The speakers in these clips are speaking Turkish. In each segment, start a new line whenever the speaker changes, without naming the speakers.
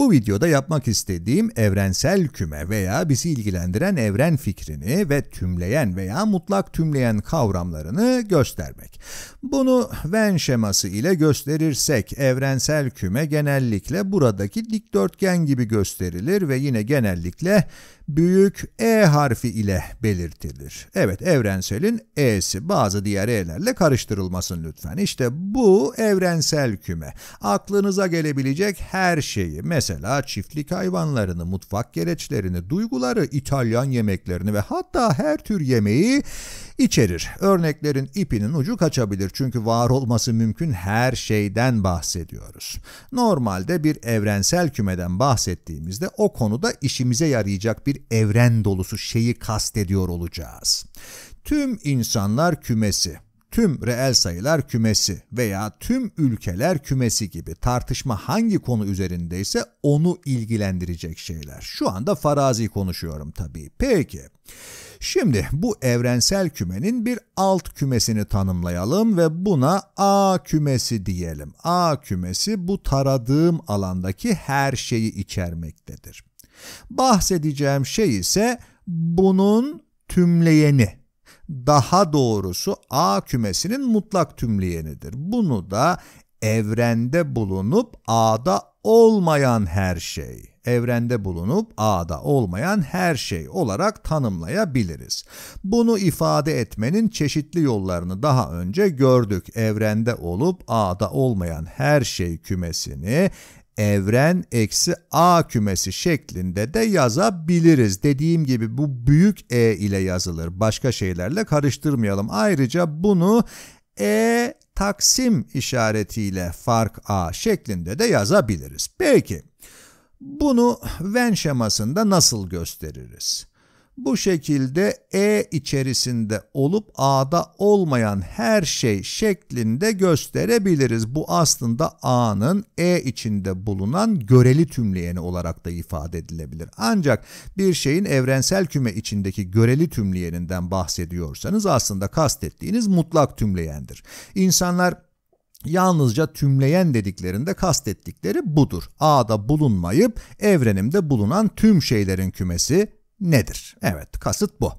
Bu videoda yapmak istediğim evrensel küme veya bizi ilgilendiren evren fikrini ve tümleyen veya mutlak tümleyen kavramlarını göstermek. Bunu Venn şeması ile gösterirsek evrensel küme genellikle buradaki dikdörtgen gibi gösterilir ve yine genellikle büyük E harfi ile belirtilir. Evet evrenselin E'si bazı diğer E'lerle karıştırılmasın lütfen. İşte bu evrensel küme. Aklınıza gelebilecek her şeyi mesela çiftlik hayvanlarını, mutfak gereçlerini, duyguları, İtalyan yemeklerini ve hatta her tür yemeği içerir. Örneklerin ipinin ucu kaçabilir çünkü var olması mümkün her şeyden bahsediyoruz. Normalde bir evrensel kümeden bahsettiğimizde o konuda işimize yarayacak bir evren dolusu şeyi kastediyor olacağız. Tüm insanlar kümesi tüm reel sayılar kümesi veya tüm ülkeler kümesi gibi tartışma hangi konu üzerindeyse onu ilgilendirecek şeyler. Şu anda farazi konuşuyorum tabii. Peki. Şimdi bu evrensel kümenin bir alt kümesini tanımlayalım ve buna A kümesi diyelim. A kümesi bu taradığım alandaki her şeyi içermektedir. Bahsedeceğim şey ise bunun tümleyeni. Daha doğrusu A kümesinin mutlak tümleyenidir. Bunu da evrende bulunup A'da olmayan her şey evrende bulunup A'da olmayan her şey olarak tanımlayabiliriz. Bunu ifade etmenin çeşitli yollarını daha önce gördük. Evrende olup A'da olmayan her şey kümesini evren eksi a kümesi şeklinde de yazabiliriz. Dediğim gibi bu büyük E ile yazılır. Başka şeylerle karıştırmayalım. Ayrıca bunu E taksim işaretiyle fark A şeklinde de yazabiliriz. Peki bunu Venn şemasında nasıl gösteririz? Bu şekilde E içerisinde olup A'da olmayan her şey şeklinde gösterebiliriz. Bu aslında A'nın E içinde bulunan göreli tümleyeni olarak da ifade edilebilir. Ancak bir şeyin evrensel küme içindeki göreli tümleyeninden bahsediyorsanız aslında kastettiğiniz mutlak tümleyendir. İnsanlar Yalnızca tümleyen dediklerinde kastettikleri budur. A'da bulunmayıp evrenimde bulunan tüm şeylerin kümesi nedir? Evet, kasıt bu.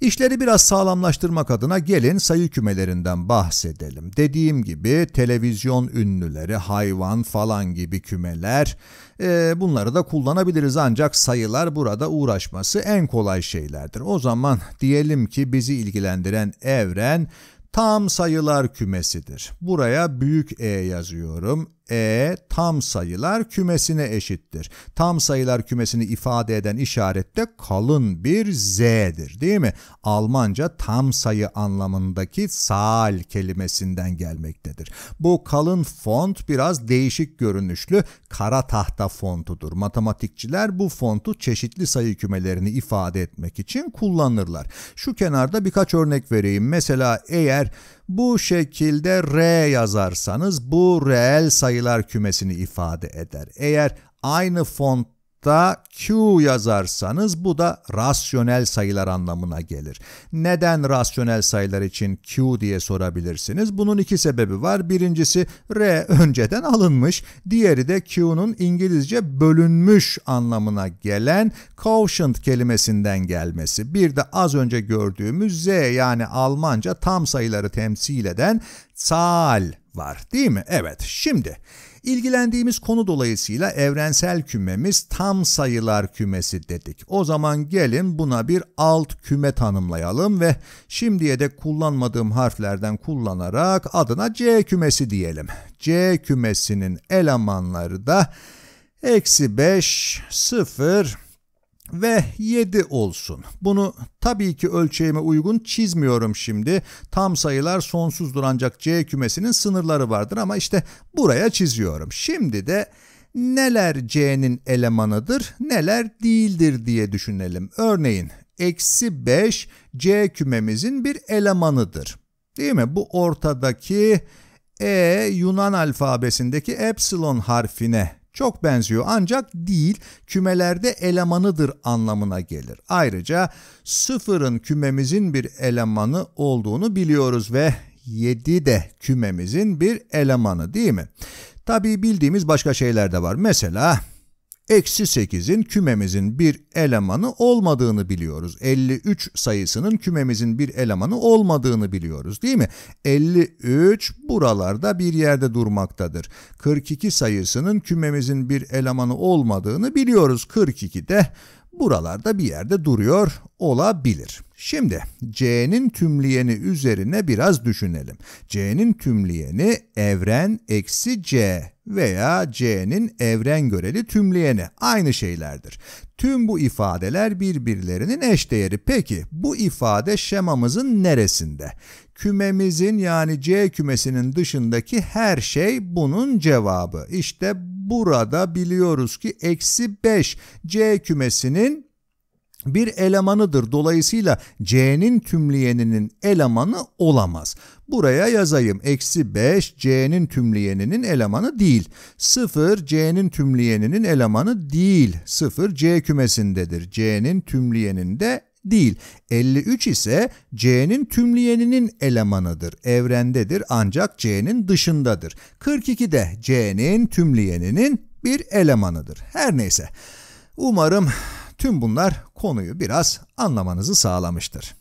İşleri biraz sağlamlaştırmak adına gelin sayı kümelerinden bahsedelim. Dediğim gibi televizyon ünlüleri, hayvan falan gibi kümeler e, bunları da kullanabiliriz ancak sayılar burada uğraşması en kolay şeylerdir. O zaman diyelim ki bizi ilgilendiren evren tam sayılar kümesidir. Buraya büyük E yazıyorum. E tam sayılar kümesine eşittir. Tam sayılar kümesini ifade eden işaret de kalın bir Z'dir değil mi? Almanca tam sayı anlamındaki sal kelimesinden gelmektedir. Bu kalın font biraz değişik görünüşlü kara tahta fontudur. Matematikçiler bu fontu çeşitli sayı kümelerini ifade etmek için kullanırlar. Şu kenarda birkaç örnek vereyim. Mesela eğer bu şekilde R yazarsanız bu reel sayı sayılar kümesini ifade eder. Eğer aynı fontta Q yazarsanız bu da rasyonel sayılar anlamına gelir. Neden rasyonel sayılar için Q diye sorabilirsiniz. Bunun iki sebebi var. Birincisi R önceden alınmış, diğeri de Q'nun İngilizce bölünmüş anlamına gelen quotient kelimesinden gelmesi. Bir de az önce gördüğümüz Z yani Almanca tam sayıları temsil eden Zahl var değil mi? Evet şimdi ilgilendiğimiz konu dolayısıyla evrensel kümemiz tam sayılar kümesi dedik. O zaman gelin buna bir alt küme tanımlayalım ve şimdiye de kullanmadığım harflerden kullanarak adına C kümesi diyelim. C kümesinin elemanları da eksi 5, 0, ve 7 olsun. Bunu tabii ki ölçeğime uygun çizmiyorum şimdi. Tam sayılar sonsuzdur ancak C kümesinin sınırları vardır ama işte buraya çiziyorum. Şimdi de neler C'nin elemanıdır neler değildir diye düşünelim. Örneğin eksi 5 C kümemizin bir elemanıdır. Değil mi? Bu ortadaki E Yunan alfabesindeki epsilon harfine çok benziyor ancak değil kümelerde elemanıdır anlamına gelir. Ayrıca sıfırın kümemizin bir elemanı olduğunu biliyoruz ve 7 de kümemizin bir elemanı değil mi? Tabii bildiğimiz başka şeyler de var. Mesela eksi 8'in kümemizin bir elemanı olmadığını biliyoruz. 53 sayısının kümemizin bir elemanı olmadığını biliyoruz değil mi? 53 buralarda bir yerde durmaktadır. 42 sayısının kümemizin bir elemanı olmadığını biliyoruz. 42 de buralarda bir yerde duruyor olabilir. Şimdi C'nin tümleyeni üzerine biraz düşünelim. C'nin tümleyeni evren eksi C veya C'nin evren göreli tümleyeni aynı şeylerdir. Tüm bu ifadeler birbirlerinin eşdeğeri. Peki bu ifade şemamızın neresinde? Kümemizin yani C kümesinin dışındaki her şey bunun cevabı. İşte burada biliyoruz ki eksi 5 C kümesinin bir elemanıdır. Dolayısıyla C'nin tümleyeninin elemanı olamaz. Buraya yazayım. Eksi 5 C'nin tümleyeninin elemanı değil. 0 C'nin tümleyeninin elemanı değil. 0 C kümesindedir. C'nin tümleyeninde değil. 53 ise C'nin tümleyeninin elemanıdır, evrendedir ancak C'nin dışındadır. 42 de C'nin tümleyeninin bir elemanıdır. Her neyse. Umarım tüm bunlar konuyu biraz anlamanızı sağlamıştır.